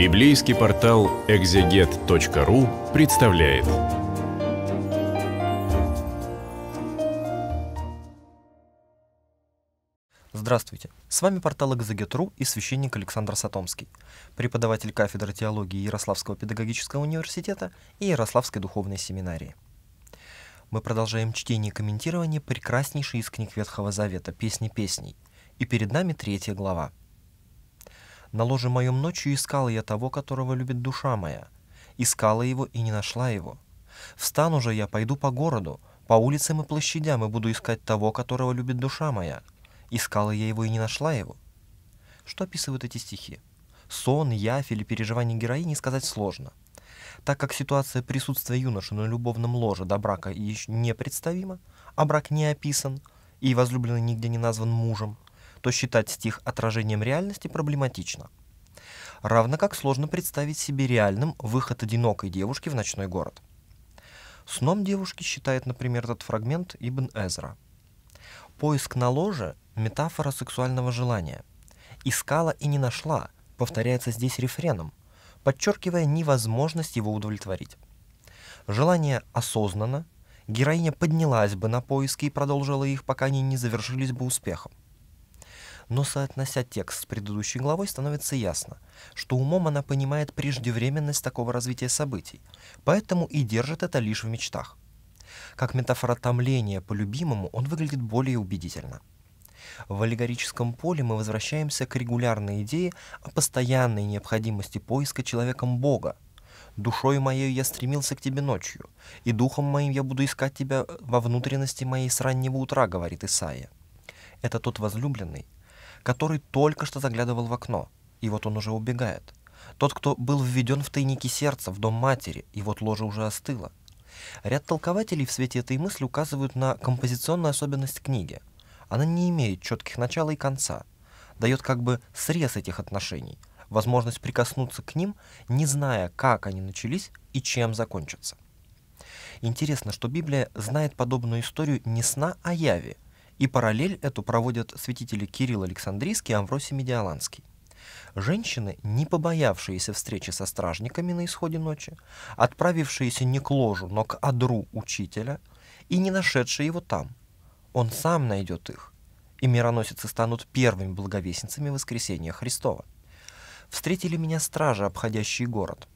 Библейский портал экзегет.ру представляет. Здравствуйте! С вами портал Экзегет.ру и священник Александр Сатомский, преподаватель кафедры теологии Ярославского педагогического университета и Ярославской духовной семинарии. Мы продолжаем чтение и комментирование прекраснейшей из книг Ветхого Завета «Песни песней», и перед нами третья глава – на ложе моем ночью искала я того, которого любит душа моя. Искала его и не нашла его. Встану же я, пойду по городу, по улицам и площадям и буду искать того, которого любит душа моя. Искала я его и не нашла его. Что описывают эти стихи? Сон, явь или переживание героини сказать сложно. Так как ситуация присутствия юноши на любовном ложе до брака еще не представима, а брак не описан, и возлюбленный нигде не назван мужем, то считать стих отражением реальности проблематично. Равно как сложно представить себе реальным выход одинокой девушки в ночной город. Сном девушки считает, например, этот фрагмент Ибн Эзра. Поиск на ложе – метафора сексуального желания. Искала и не нашла, повторяется здесь рефреном, подчеркивая невозможность его удовлетворить. Желание осознанно, героиня поднялась бы на поиски и продолжила их, пока они не завершились бы успехом. Но соотнося текст с предыдущей главой, становится ясно, что умом она понимает преждевременность такого развития событий, поэтому и держит это лишь в мечтах. Как метафора томления по-любимому он выглядит более убедительно. В аллегорическом поле мы возвращаемся к регулярной идее о постоянной необходимости поиска человеком Бога. «Душой моей я стремился к тебе ночью, и духом моим я буду искать тебя во внутренности моей с раннего утра», — говорит Исаия. Это тот возлюбленный, который только что заглядывал в окно, и вот он уже убегает. Тот, кто был введен в тайники сердца, в дом матери, и вот ложа уже остыла. Ряд толкователей в свете этой мысли указывают на композиционную особенность книги. Она не имеет четких начала и конца, дает как бы срез этих отношений, возможность прикоснуться к ним, не зная, как они начались и чем закончатся. Интересно, что Библия знает подобную историю не сна, а яви – и параллель эту проводят святители Кирилл Александрийский и Амвросий Медиаланский. Женщины, не побоявшиеся встречи со стражниками на исходе ночи, отправившиеся не к ложу, но к адру учителя, и не нашедшие его там. Он сам найдет их, и мироносицы станут первыми благовестницами воскресения Христова. Встретили меня стражи, обходящие город.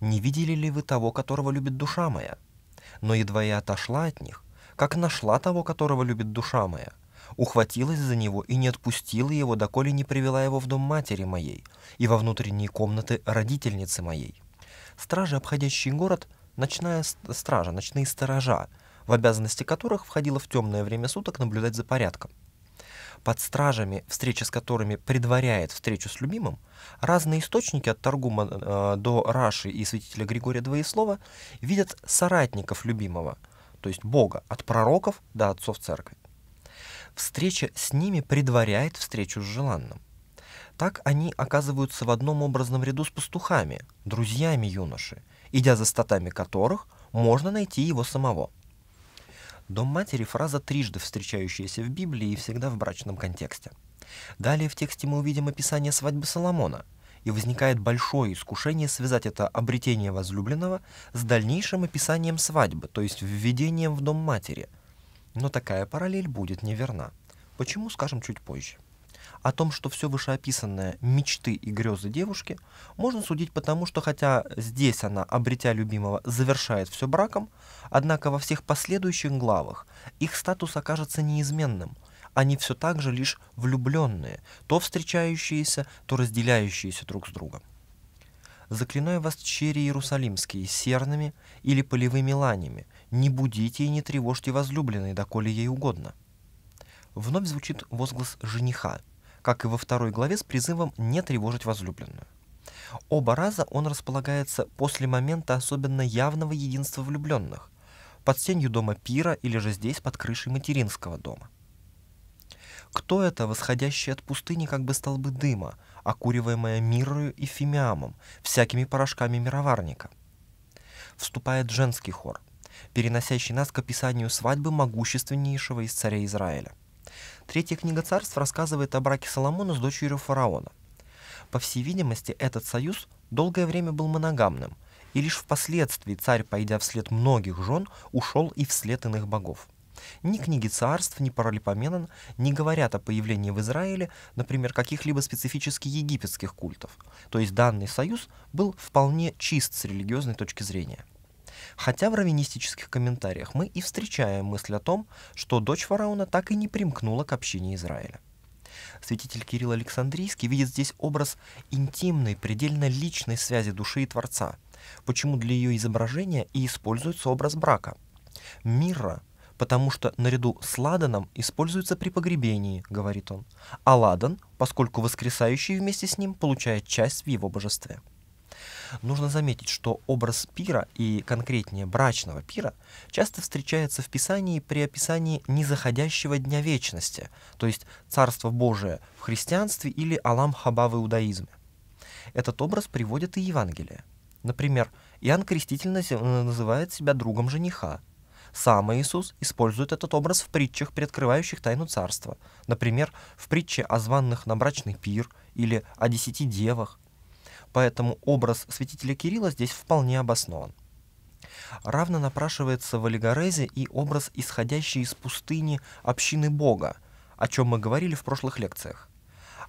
Не видели ли вы того, которого любит душа моя? Но едва я отошла от них, как нашла того, которого любит душа моя, ухватилась за него и не отпустила его, доколе не привела его в дом матери моей и во внутренние комнаты родительницы моей. Стражи, обходящие город, ночная стража, ночные сторожа, в обязанности которых входило в темное время суток наблюдать за порядком. Под стражами, встреча с которыми предваряет встречу с любимым, разные источники от Торгума э, до Раши и святителя Григория Двоеслова видят соратников любимого – то есть Бога, от пророков до отцов церкви. Встреча с ними предваряет встречу с желанным. Так они оказываются в одном образном ряду с пастухами, друзьями юноши, идя за статами которых можно найти его самого. Дом матери – фраза, трижды встречающаяся в Библии и всегда в брачном контексте. Далее в тексте мы увидим описание свадьбы Соломона – и возникает большое искушение связать это обретение возлюбленного с дальнейшим описанием свадьбы, то есть введением в дом матери. Но такая параллель будет неверна. Почему, скажем чуть позже. О том, что все вышеописанное – мечты и грезы девушки, можно судить потому, что хотя здесь она, обретя любимого, завершает все браком, однако во всех последующих главах их статус окажется неизменным – они все так же лишь влюбленные, то встречающиеся, то разделяющиеся друг с другом. Заклинаю вас, чери иерусалимские, серными или полевыми ланями, не будите и не тревожьте возлюбленной, доколе ей угодно. Вновь звучит возглас жениха, как и во второй главе с призывом не тревожить возлюбленную. Оба раза он располагается после момента особенно явного единства влюбленных, под сенью дома пира или же здесь под крышей материнского дома. Кто это, восходящий от пустыни, как бы столбы дыма, окуриваемая мирою и фимиамом, всякими порошками мироварника? Вступает женский хор, переносящий нас к описанию свадьбы могущественнейшего из царей Израиля. Третья книга царств рассказывает о браке Соломона с дочерью фараона. По всей видимости, этот союз долгое время был моногамным, и лишь впоследствии царь, пойдя вслед многих жен, ушел и вслед иных богов. Ни книги царств, ни паралипоменон не говорят о появлении в Израиле, например, каких-либо специфически египетских культов. То есть данный союз был вполне чист с религиозной точки зрения. Хотя в раввинистических комментариях мы и встречаем мысль о том, что дочь фараона так и не примкнула к общине Израиля. Святитель Кирилл Александрийский видит здесь образ интимной, предельно личной связи души и Творца, почему для ее изображения и используется образ брака. Мира, потому что наряду с ладаном используется при погребении, говорит он, а ладан, поскольку воскресающий вместе с ним получает часть в его божестве. Нужно заметить, что образ пира и конкретнее брачного пира часто встречается в Писании при описании незаходящего дня вечности, то есть Царство Божие в христианстве или Алам-Хаба в иудаизме. Этот образ приводит и Евангелие. Например, Иоанн Креститель называет себя другом жениха, сам Иисус использует этот образ в притчах, приоткрывающих тайну царства. Например, в притче о званных на брачный пир или о десяти девах. Поэтому образ святителя Кирилла здесь вполне обоснован. Равно напрашивается в Олигорезе и образ, исходящий из пустыни общины Бога, о чем мы говорили в прошлых лекциях.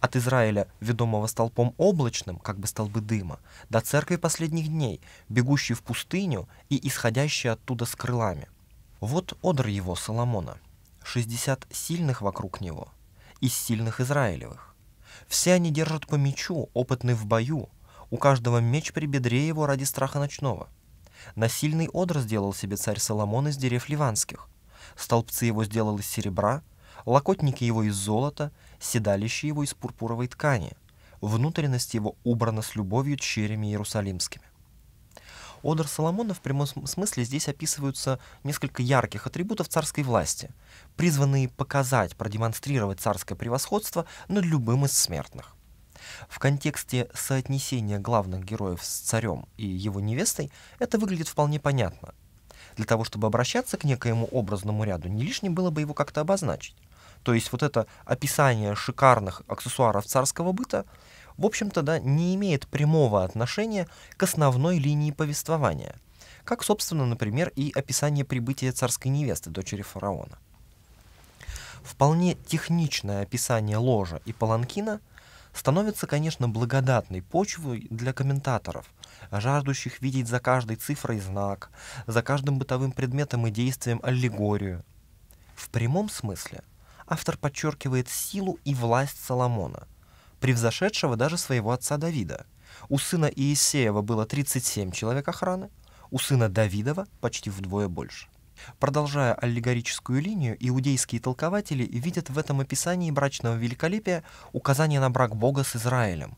От Израиля, ведомого столпом облачным, как бы столбы дыма, до церкви последних дней, бегущей в пустыню и исходящей оттуда с крылами – вот одр его Соломона, шестьдесят сильных вокруг него, из сильных Израилевых. Все они держат по мечу, опытны в бою, у каждого меч при бедре его ради страха ночного. На сильный одр сделал себе царь Соломон из дерев ливанских. Столбцы его сделал из серебра, локотники его из золота, седалище его из пурпуровой ткани. Внутренность его убрана с любовью череми иерусалимскими. Одр Соломона в прямом смысле здесь описываются несколько ярких атрибутов царской власти, призванные показать, продемонстрировать царское превосходство над любым из смертных. В контексте соотнесения главных героев с царем и его невестой это выглядит вполне понятно. Для того, чтобы обращаться к некоему образному ряду, не лишним было бы его как-то обозначить. То есть вот это описание шикарных аксессуаров царского быта в общем-то, да, не имеет прямого отношения к основной линии повествования, как, собственно, например, и описание прибытия царской невесты, дочери фараона. Вполне техничное описание ложа и паланкина становится, конечно, благодатной почвой для комментаторов, жаждущих видеть за каждой цифрой знак, за каждым бытовым предметом и действием аллегорию. В прямом смысле автор подчеркивает силу и власть Соломона – превзошедшего даже своего отца Давида. У сына Иисеева было 37 человек охраны, у сына Давидова почти вдвое больше. Продолжая аллегорическую линию, иудейские толкователи видят в этом описании брачного великолепия указание на брак Бога с Израилем,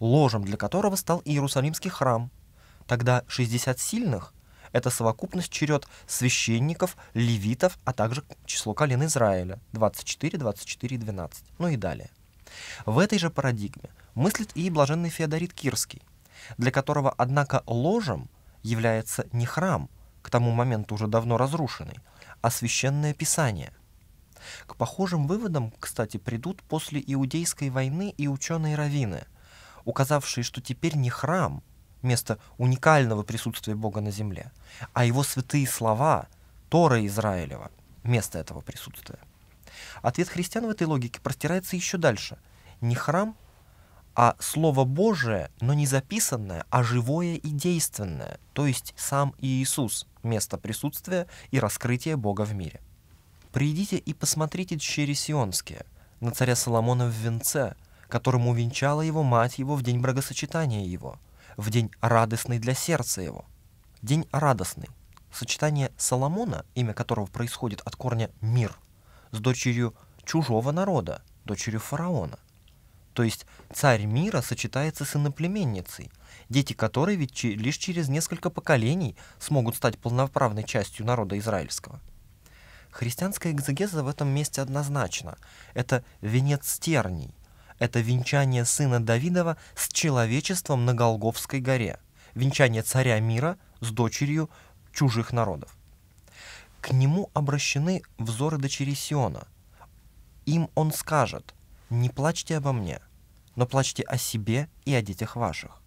ложем для которого стал Иерусалимский храм. Тогда 60 сильных – это совокупность черед священников, левитов, а также число колен Израиля – 24, 24 и 12, ну и далее – в этой же парадигме мыслит и блаженный Феодорит Кирский, для которого, однако, ложем является не храм, к тому моменту уже давно разрушенный, а священное писание. К похожим выводам, кстати, придут после Иудейской войны и ученые-равины, указавшие, что теперь не храм, место уникального присутствия Бога на земле, а его святые слова, Тора Израилева, место этого присутствия. Ответ христиан в этой логике простирается еще дальше. Не храм, а Слово Божие, но не записанное, а живое и действенное, то есть сам Иисус, место присутствия и раскрытия Бога в мире. «Придите и посмотрите дщери сионские, на царя Соломона в венце, которым увенчала его мать его в день брагосочетания его, в день радостный для сердца его». День радостный. Сочетание Соломона, имя которого происходит от корня «мир», с дочерью чужого народа, дочерью фараона. То есть царь мира сочетается с иноплеменницей, дети которой ведь лишь через несколько поколений смогут стать полноправной частью народа израильского. Христианская экзегеза в этом месте однозначна. Это венец терний. Это венчание сына Давидова с человечеством на Голговской горе. Венчание царя мира с дочерью чужих народов. К нему обращены взоры дочери Сиона. Им он скажет, не плачьте обо мне, но плачьте о себе и о детях ваших.